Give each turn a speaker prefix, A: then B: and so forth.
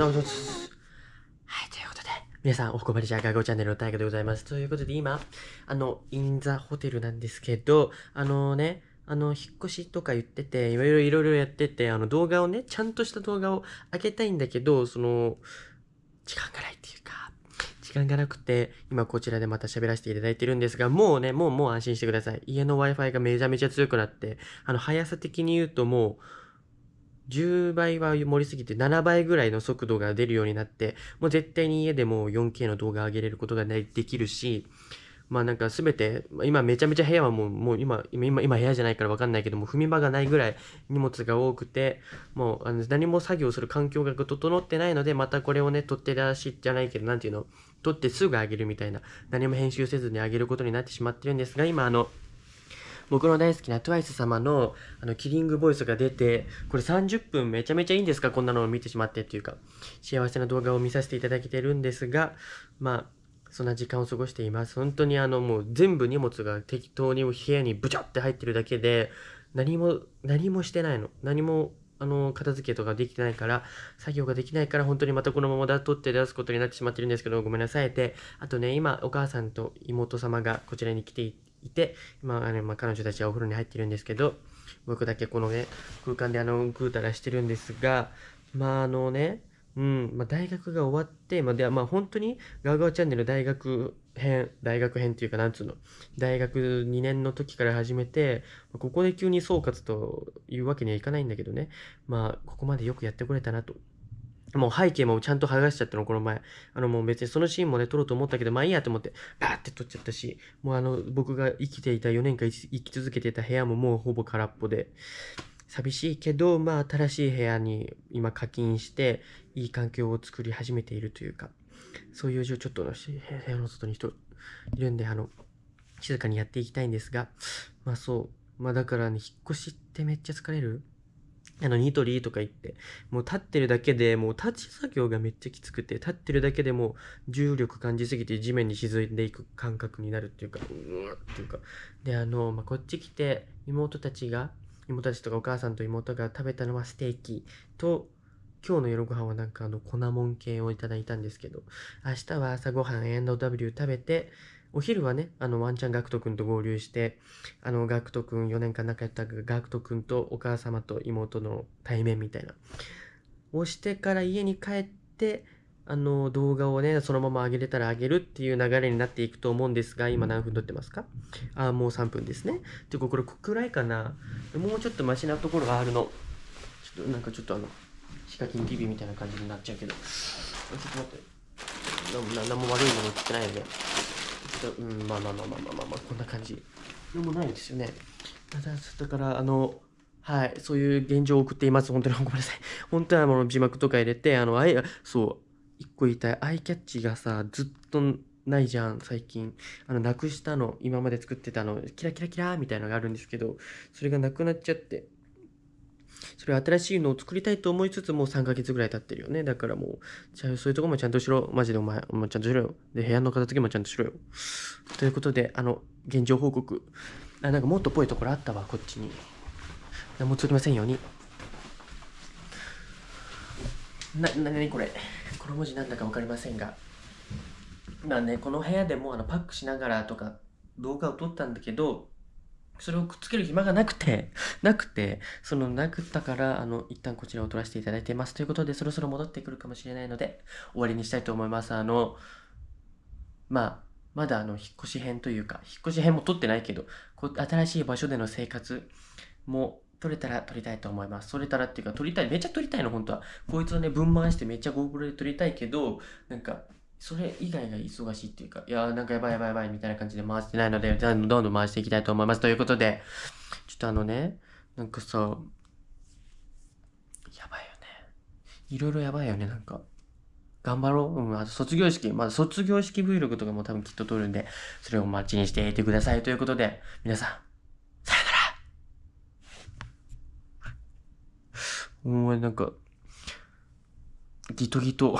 A: なおはい、ということで、皆さん、おこまりじゃガごチャンネルの大河でございます。ということで、今、あの、インザホテルなんですけど、あのね、あの、引っ越しとか言ってて、いろいろいろいろやってて、あの、動画をね、ちゃんとした動画を上げたいんだけど、その、時間がないっていうか、時間がなくて、今こちらでまた喋らせていただいてるんですが、もうね、もうもう安心してください。家の Wi-Fi がめちゃめちゃ強くなって、あの、速さ的に言うともう、10倍は盛りすぎて7倍ぐらいの速度が出るようになって、もう絶対に家でも 4K の動画上げれることができるし、まあなんかすべて、今めちゃめちゃ部屋はもう、もう今、今、今部屋じゃないからわかんないけども、踏み場がないぐらい荷物が多くて、もうあの何も作業する環境が整ってないので、またこれをね、取って出しじゃないけど、なんていうの、取ってすぐ上げるみたいな、何も編集せずに上げることになってしまってるんですが、今あの、僕の大好きな TWICE 様の、あの、キリングボイスが出て、これ30分めちゃめちゃいいんですかこんなのを見てしまってっていうか、幸せな動画を見させていただけてるんですが、まあ、そんな時間を過ごしています。本当にあの、もう全部荷物が適当に部屋にブチャって入ってるだけで、何も、何もしてないの。何もあの、片付けとかできてないから、作業ができないから、本当にまたこのままだ、取って出すことになってしまってるんですけど、ごめんなさい。て。あとね、今、お母さんと妹様がこちらに来ていて、まあ、あの、まあ、彼女たちはお風呂に入ってるんですけど、僕だけこのね、空間であの、ぐうたらしてるんですが、まあ、あのね、うん、まあ、大学が終わって、まあ、では、まあ、本当に、ガウガウチャンネル大学編、大学編っていうか、なんつうの、大学2年の時から始めて、ここで急に総括というわけにはいかないんだけどね、まあ、ここまでよくやってこれたなともう背景もちゃんと剥がしちゃったの、この前。あのもう別にそのシーンもね、撮ろうと思ったけど、まあいいやと思って、バーって撮っちゃったし、もうあの、僕が生きていた4年間生き続けていた部屋ももうほぼ空っぽで、寂しいけど、まあ新しい部屋に今課金して、いい環境を作り始めているというか、そういうちょっとの部屋の外に人いるんで、あの、静かにやっていきたいんですが、まあそう、まあだからね、引っ越しってめっちゃ疲れるあの、ニトリとか行って、もう立ってるだけで、もう立ち作業がめっちゃきつくて、立ってるだけでもう重力感じすぎて地面に沈んでいく感覚になるっていうか、うーっていうか。で、あの、まあ、こっち来て、妹たちが、妹たちとかお母さんと妹が食べたのはステーキと、今日の夜ご飯はなんかあの粉もん系をいただいたんですけど、明日は朝ごはん w 食べて、お昼はね、あの、ワンちゃんガクト君と合流して、あの、ガクト君4年間仲良かったガクト君とお母様と妹の対面みたいな。をしてから家に帰って、あの、動画をね、そのまま上げれたら上げるっていう流れになっていくと思うんですが、今何分撮ってますかあ、もう3分ですね。ていうか、これくらいかな。もうちょっとマシなところがあるの。ちょっと、なんかちょっとあの、ヒカキン TV みたいな感じになっちゃうけど。ちょっと待って。なんも悪いもの映ってないよね。ょっと、うん、まあまあまあまあまあまあ、まあ、こんな感じでもないですよね。だだだから、あの、はい、そういう現状を送っています。本当にごめんなさい。本当はもう字幕とか入れて、あの、あそう、一個言いたい。アイキャッチがさ、ずっとないじゃん、最近。あの、なくしたの、今まで作ってたの、キラキラキラみたいのがあるんですけど、それがなくなっちゃって。それ新しいのを作りたいと思いつつもう3ヶ月ぐらい経ってるよね。だからもう、じゃあそういうとこもちゃんとしろ。マジでお前、もうちゃんとしろよ。で、部屋の片付けもちゃんとしろよ。ということで、あの、現状報告。あ、なんかもっとぽいところあったわ、こっちに。何も映りませんように。な、なにこれ。この文字なんだかわかりませんが。まあね、この部屋でもあのパックしながらとか動画を撮ったんだけど、それをくっつける暇がなくて、なくて、そのなくったから、あの、一旦こちらを取らせていただいています。ということで、そろそろ戻ってくるかもしれないので、終わりにしたいと思います。あの、まあ、まだあの、引っ越し編というか、引っ越し編も取ってないけど、こ新しい場所での生活も取れたら撮りたいと思います。それたらっていうか、撮りたい。めっちゃ撮りたいの、本当は。こいつはね、分回してめっちゃ GoPro で撮りたいけど、なんか、それ以外が忙しいっていうか、いやなんかやばいやばいやばいみたいな感じで回してないので、どんどん回していきたいと思います。ということで、ちょっとあのね、なんかさ、やばいよね。いろいろやばいよね、なんか。頑張ろう。うん、あと卒業式。まあ、卒業式 Vlog とかも多分きっと撮るんで、それを待ちにしていてください。ということで、皆さん、さよならお前 なんか、ギトギト。